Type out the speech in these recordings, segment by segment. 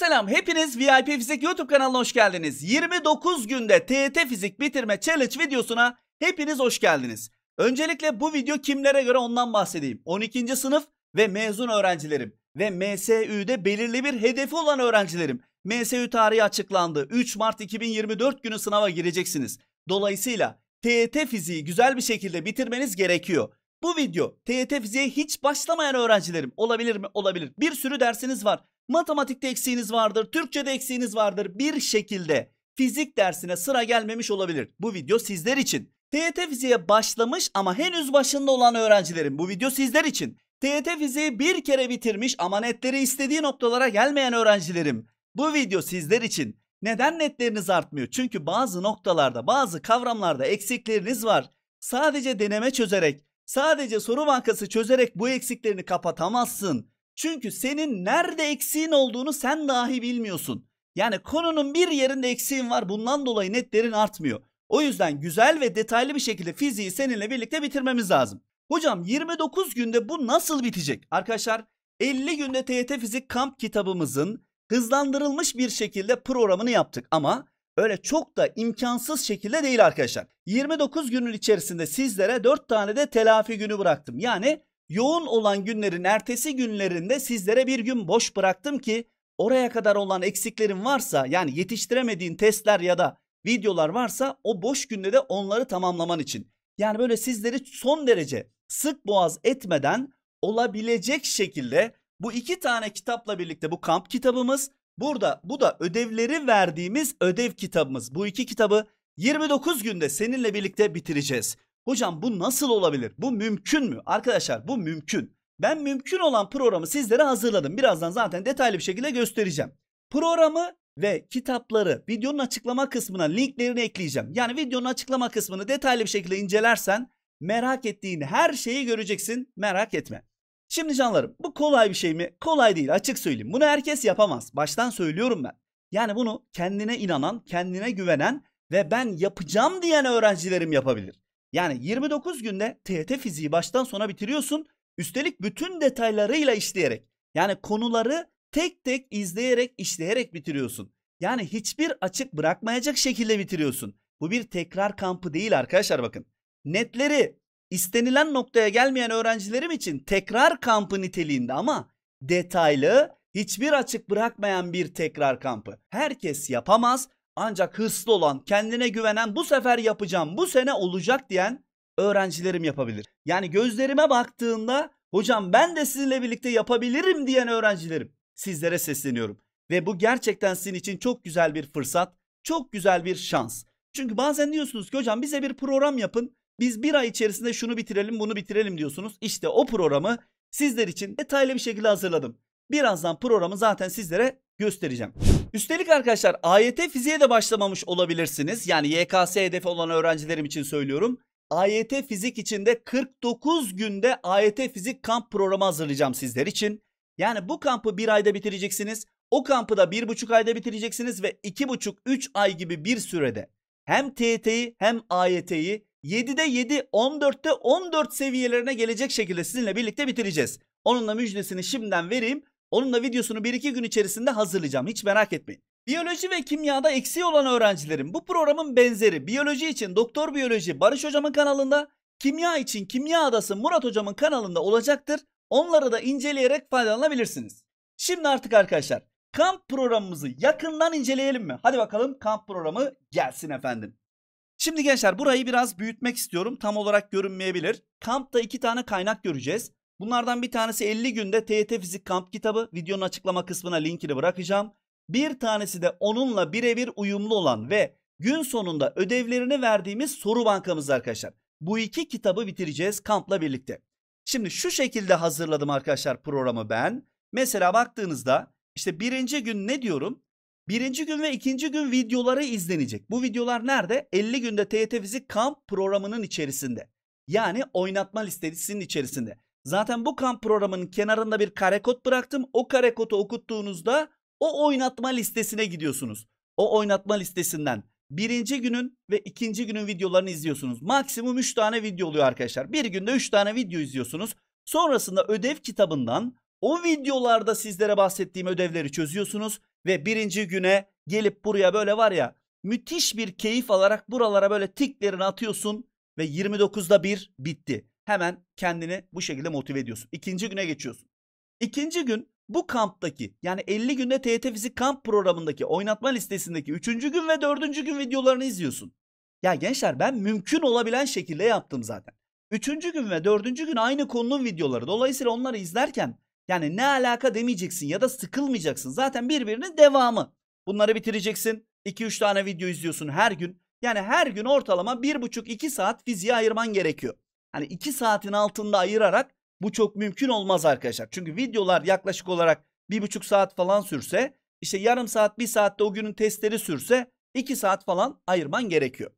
selam. Hepiniz VIP Fizik YouTube kanalına hoş geldiniz. 29 günde TET Fizik bitirme challenge videosuna hepiniz hoş geldiniz. Öncelikle bu video kimlere göre ondan bahsedeyim. 12. sınıf ve mezun öğrencilerim ve MSÜ'de belirli bir hedefi olan öğrencilerim. MSÜ tarihi açıklandı. 3 Mart 2024 günü sınava gireceksiniz. Dolayısıyla TET fiziği güzel bir şekilde bitirmeniz gerekiyor. Bu video TYT fiziğe hiç başlamayan öğrencilerim olabilir mi? Olabilir. Bir sürü dersiniz var. Matematikte eksiğiniz vardır, Türkçe'de eksiğiniz vardır. Bir şekilde fizik dersine sıra gelmemiş olabilir. Bu video sizler için. TYT fiziğe başlamış ama henüz başında olan öğrencilerim bu video sizler için. TYT fiziği bir kere bitirmiş ama netleri istediği noktalara gelmeyen öğrencilerim. Bu video sizler için. Neden netleriniz artmıyor? Çünkü bazı noktalarda, bazı kavramlarda eksikleriniz var. Sadece deneme çözerek Sadece soru bankası çözerek bu eksiklerini kapatamazsın. Çünkü senin nerede eksiğin olduğunu sen dahi bilmiyorsun. Yani konunun bir yerinde eksiğin var bundan dolayı netlerin artmıyor. O yüzden güzel ve detaylı bir şekilde fiziği seninle birlikte bitirmemiz lazım. Hocam 29 günde bu nasıl bitecek? Arkadaşlar 50 günde TYT Fizik Kamp kitabımızın hızlandırılmış bir şekilde programını yaptık ama öyle çok da imkansız şekilde değil arkadaşlar. 29 günün içerisinde sizlere 4 tane de telafi günü bıraktım. Yani yoğun olan günlerin ertesi günlerinde sizlere bir gün boş bıraktım ki oraya kadar olan eksiklerin varsa yani yetiştiremediğin testler ya da videolar varsa o boş günde de onları tamamlaman için. Yani böyle sizleri son derece sık boğaz etmeden olabilecek şekilde bu iki tane kitapla birlikte bu kamp kitabımız Burada bu da ödevleri verdiğimiz ödev kitabımız. Bu iki kitabı 29 günde seninle birlikte bitireceğiz. Hocam bu nasıl olabilir? Bu mümkün mü? Arkadaşlar bu mümkün. Ben mümkün olan programı sizlere hazırladım. Birazdan zaten detaylı bir şekilde göstereceğim. Programı ve kitapları videonun açıklama kısmına linklerini ekleyeceğim. Yani videonun açıklama kısmını detaylı bir şekilde incelersen merak ettiğin her şeyi göreceksin. Merak etme. Şimdi canlarım bu kolay bir şey mi? Kolay değil açık söyleyeyim. Bunu herkes yapamaz. Baştan söylüyorum ben. Yani bunu kendine inanan, kendine güvenen ve ben yapacağım diyen öğrencilerim yapabilir. Yani 29 günde TET fiziği baştan sona bitiriyorsun. Üstelik bütün detaylarıyla işleyerek. Yani konuları tek tek izleyerek, işleyerek bitiriyorsun. Yani hiçbir açık bırakmayacak şekilde bitiriyorsun. Bu bir tekrar kampı değil arkadaşlar bakın. Netleri İstenilen noktaya gelmeyen öğrencilerim için tekrar kampı niteliğinde ama detaylı, hiçbir açık bırakmayan bir tekrar kampı. Herkes yapamaz ancak hırslı olan, kendine güvenen, bu sefer yapacağım, bu sene olacak diyen öğrencilerim yapabilir. Yani gözlerime baktığında hocam ben de sizinle birlikte yapabilirim diyen öğrencilerim sizlere sesleniyorum. Ve bu gerçekten sizin için çok güzel bir fırsat, çok güzel bir şans. Çünkü bazen diyorsunuz ki hocam bize bir program yapın. Biz bir ay içerisinde şunu bitirelim bunu bitirelim diyorsunuz. İşte o programı sizler için detaylı bir şekilde hazırladım. Birazdan programı zaten sizlere göstereceğim. Üstelik arkadaşlar AYT fiziğe de başlamamış olabilirsiniz. Yani YKS hedefi olan öğrencilerim için söylüyorum. AYT fizik içinde 49 günde AYT fizik kamp programı hazırlayacağım sizler için. Yani bu kampı bir ayda bitireceksiniz. O kampı da bir buçuk ayda bitireceksiniz ve iki buçuk üç ay gibi bir sürede hem TYT'yi hem AYT'yi 7'de 7, 14'te 14 seviyelerine gelecek şekilde sizinle birlikte bitireceğiz. Onunla müjdesini şimdiden vereyim. Onunla videosunu 1-2 gün içerisinde hazırlayacağım. Hiç merak etmeyin. Biyoloji ve kimyada eksiği olan öğrencilerim bu programın benzeri biyoloji için Doktor Biyoloji Barış Hocam'ın kanalında, kimya için Kimya Adası Murat Hocam'ın kanalında olacaktır. Onları da inceleyerek faydalanabilirsiniz. Şimdi artık arkadaşlar kamp programımızı yakından inceleyelim mi? Hadi bakalım kamp programı gelsin efendim. Şimdi gençler burayı biraz büyütmek istiyorum. Tam olarak görünmeyebilir. Kampta iki tane kaynak göreceğiz. Bunlardan bir tanesi 50 günde TYT Fizik Kamp kitabı. Videonun açıklama kısmına linkini bırakacağım. Bir tanesi de onunla birebir uyumlu olan ve gün sonunda ödevlerini verdiğimiz soru bankamız arkadaşlar. Bu iki kitabı bitireceğiz kampla birlikte. Şimdi şu şekilde hazırladım arkadaşlar programı ben. Mesela baktığınızda işte birinci gün ne diyorum? Birinci gün ve ikinci gün videoları izlenecek. Bu videolar nerede? 50 günde TYT Fizik kamp programının içerisinde. Yani oynatma listesinin içerisinde. Zaten bu kamp programının kenarında bir karekod bıraktım. O karekodu okuttuğunuzda o oynatma listesine gidiyorsunuz. O oynatma listesinden birinci günün ve ikinci günün videolarını izliyorsunuz. Maksimum 3 tane video oluyor arkadaşlar. Bir günde 3 tane video izliyorsunuz. Sonrasında ödev kitabından o videolarda sizlere bahsettiğim ödevleri çözüyorsunuz. Ve birinci güne gelip buraya böyle var ya müthiş bir keyif alarak buralara böyle tiklerini atıyorsun ve 29'da bir bitti. Hemen kendini bu şekilde motive ediyorsun. İkinci güne geçiyorsun. İkinci gün bu kamptaki yani 50 günde TYT Fizik kamp programındaki oynatma listesindeki 3. gün ve 4. gün videolarını izliyorsun. Ya gençler ben mümkün olabilen şekilde yaptım zaten. 3. gün ve 4. gün aynı konunun videoları. Dolayısıyla onları izlerken yani ne alaka demeyeceksin ya da sıkılmayacaksın. Zaten birbirinin devamı. Bunları bitireceksin. 2-3 tane video izliyorsun her gün. Yani her gün ortalama 1,5-2 saat fiziğe ayırman gerekiyor. Hani 2 saatin altında ayırarak bu çok mümkün olmaz arkadaşlar. Çünkü videolar yaklaşık olarak 1,5 saat falan sürse işte yarım saat 1 saatte o günün testleri sürse 2 saat falan ayırman gerekiyor.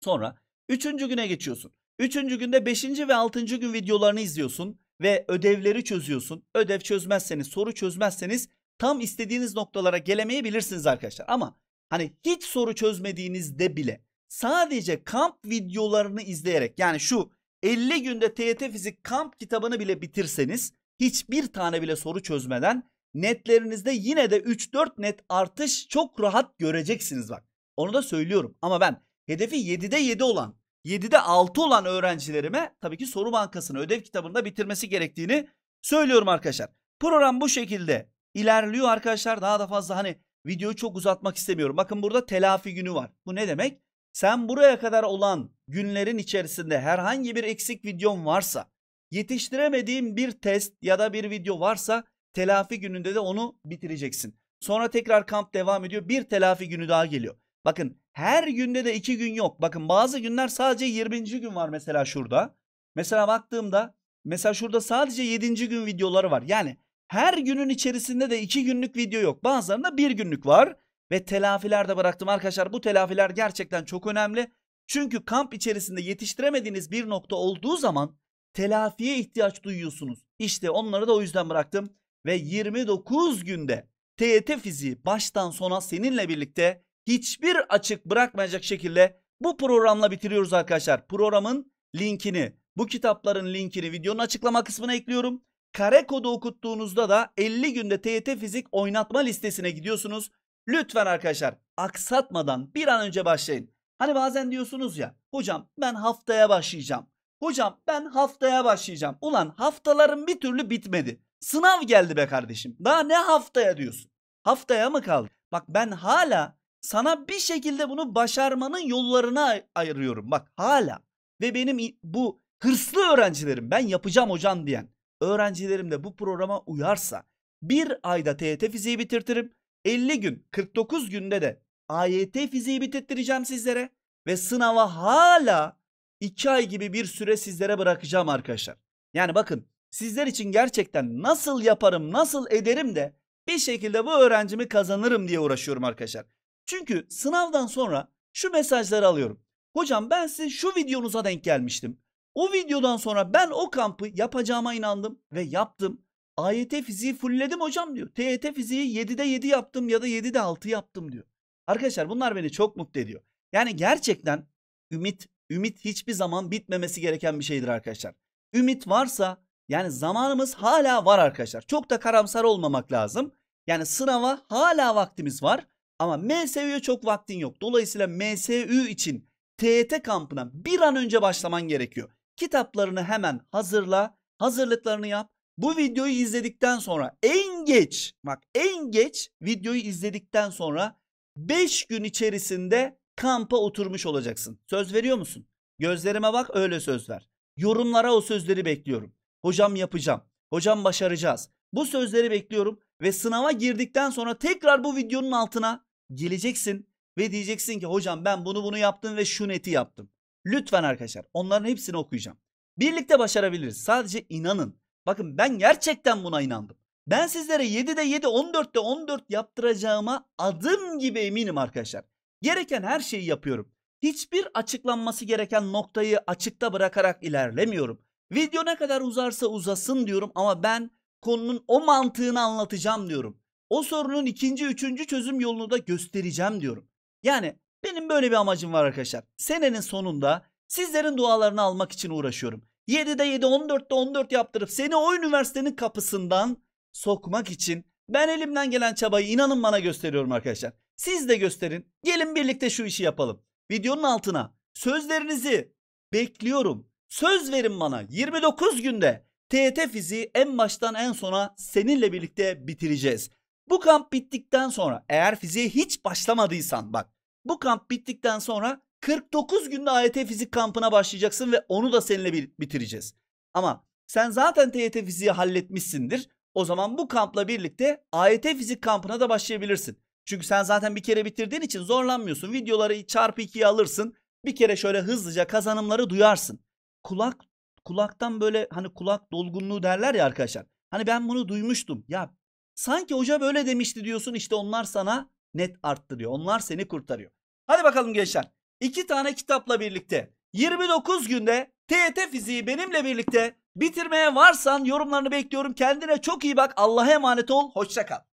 Sonra 3. güne geçiyorsun. 3. günde 5. ve 6. gün videolarını izliyorsun ve ödevleri çözüyorsun. Ödev çözmezseniz, soru çözmezseniz tam istediğiniz noktalara gelemeyebilirsiniz arkadaşlar. Ama hani hiç soru çözmediğinizde bile sadece kamp videolarını izleyerek yani şu 50 günde TYT Fizik kamp kitabını bile bitirseniz hiçbir tane bile soru çözmeden netlerinizde yine de 3-4 net artış çok rahat göreceksiniz bak. Onu da söylüyorum ama ben hedefi 7'de 7 olan 7'de 6 olan öğrencilerime tabii ki soru bankasını ödev kitabında bitirmesi gerektiğini söylüyorum arkadaşlar. Program bu şekilde ilerliyor arkadaşlar. Daha da fazla hani videoyu çok uzatmak istemiyorum. Bakın burada telafi günü var. Bu ne demek? Sen buraya kadar olan günlerin içerisinde herhangi bir eksik videom varsa, yetiştiremediğin bir test ya da bir video varsa telafi gününde de onu bitireceksin. Sonra tekrar kamp devam ediyor. Bir telafi günü daha geliyor. Bakın her günde de 2 gün yok. Bakın bazı günler sadece 20. gün var mesela şurada. Mesela baktığımda mesela şurada sadece 7. gün videoları var. Yani her günün içerisinde de 2 günlük video yok. Bazılarında 1 günlük var. Ve telafiler de bıraktım arkadaşlar. Bu telafiler gerçekten çok önemli. Çünkü kamp içerisinde yetiştiremediğiniz bir nokta olduğu zaman telafiye ihtiyaç duyuyorsunuz. İşte onları da o yüzden bıraktım. Ve 29 günde TYT e fiziği baştan sona seninle birlikte hiçbir açık bırakmayacak şekilde bu programla bitiriyoruz arkadaşlar. Programın linkini, bu kitapların linkini videonun açıklama kısmına ekliyorum. Kare kodu okuttuğunuzda da 50 günde TYT Fizik oynatma listesine gidiyorsunuz. Lütfen arkadaşlar aksatmadan bir an önce başlayın. Hani bazen diyorsunuz ya hocam ben haftaya başlayacağım. Hocam ben haftaya başlayacağım. Ulan haftaların bir türlü bitmedi. Sınav geldi be kardeşim. Daha ne haftaya diyorsun? Haftaya mı kaldı? Bak ben hala sana bir şekilde bunu başarmanın yollarına ayırıyorum. Bak hala ve benim bu hırslı öğrencilerim ben yapacağım hocam diyen öğrencilerim de bu programa uyarsa bir ayda TYT fiziği bitirtirim. 50 gün 49 günde de AYT fiziği bitirttireceğim sizlere ve sınava hala 2 ay gibi bir süre sizlere bırakacağım arkadaşlar. Yani bakın sizler için gerçekten nasıl yaparım nasıl ederim de bir şekilde bu öğrencimi kazanırım diye uğraşıyorum arkadaşlar. Çünkü sınavdan sonra şu mesajları alıyorum. Hocam ben sizin şu videonuza denk gelmiştim. O videodan sonra ben o kampı yapacağıma inandım ve yaptım. AYT fiziği fullledim hocam diyor. TYT fiziği 7'de 7 yaptım ya da 7'de 6 yaptım diyor. Arkadaşlar bunlar beni çok mutlu ediyor. Yani gerçekten ümit, ümit hiçbir zaman bitmemesi gereken bir şeydir arkadaşlar. Ümit varsa yani zamanımız hala var arkadaşlar. Çok da karamsar olmamak lazım. Yani sınava hala vaktimiz var. Ama MSÜ'ye çok vaktin yok. Dolayısıyla MSÜ için TET e kampına bir an önce başlaman gerekiyor. Kitaplarını hemen hazırla, hazırlıklarını yap. Bu videoyu izledikten sonra en geç, bak en geç videoyu izledikten sonra 5 gün içerisinde kampa oturmuş olacaksın. Söz veriyor musun? Gözlerime bak öyle söz ver. Yorumlara o sözleri bekliyorum. Hocam yapacağım. Hocam başaracağız. Bu sözleri bekliyorum ve sınava girdikten sonra tekrar bu videonun altına geleceksin ve diyeceksin ki hocam ben bunu bunu yaptım ve şu neti yaptım. Lütfen arkadaşlar onların hepsini okuyacağım. Birlikte başarabiliriz. Sadece inanın. Bakın ben gerçekten buna inandım. Ben sizlere 7'de 7, 14'te 14 yaptıracağıma adım gibi eminim arkadaşlar. Gereken her şeyi yapıyorum. Hiçbir açıklanması gereken noktayı açıkta bırakarak ilerlemiyorum. Video ne kadar uzarsa uzasın diyorum ama ben konunun o mantığını anlatacağım diyorum. O sorunun ikinci, üçüncü çözüm yolunu da göstereceğim diyorum. Yani benim böyle bir amacım var arkadaşlar. Senenin sonunda sizlerin dualarını almak için uğraşıyorum. 7'de 7, 14'te 14 yaptırıp seni o üniversitenin kapısından sokmak için ben elimden gelen çabayı inanın bana gösteriyorum arkadaşlar. Siz de gösterin. Gelin birlikte şu işi yapalım. Videonun altına sözlerinizi bekliyorum. Söz verin bana 29 günde TET fiziği en baştan en sona seninle birlikte bitireceğiz. Bu kamp bittikten sonra eğer fiziğe hiç başlamadıysan bak bu kamp bittikten sonra 49 günde AYT fizik kampına başlayacaksın ve onu da seninle bitireceğiz. Ama sen zaten TYT fiziği halletmişsindir. O zaman bu kampla birlikte AYT fizik kampına da başlayabilirsin. Çünkü sen zaten bir kere bitirdiğin için zorlanmıyorsun. Videoları çarpı ikiye alırsın. Bir kere şöyle hızlıca kazanımları duyarsın. Kulak kulaktan böyle hani kulak dolgunluğu derler ya arkadaşlar. Hani ben bunu duymuştum. Ya Sanki hoca böyle demişti diyorsun işte onlar sana net arttırıyor. Onlar seni kurtarıyor. Hadi bakalım gençler. İki tane kitapla birlikte 29 günde TET fiziği benimle birlikte bitirmeye varsan yorumlarını bekliyorum. Kendine çok iyi bak. Allah'a emanet ol. Hoşça kal.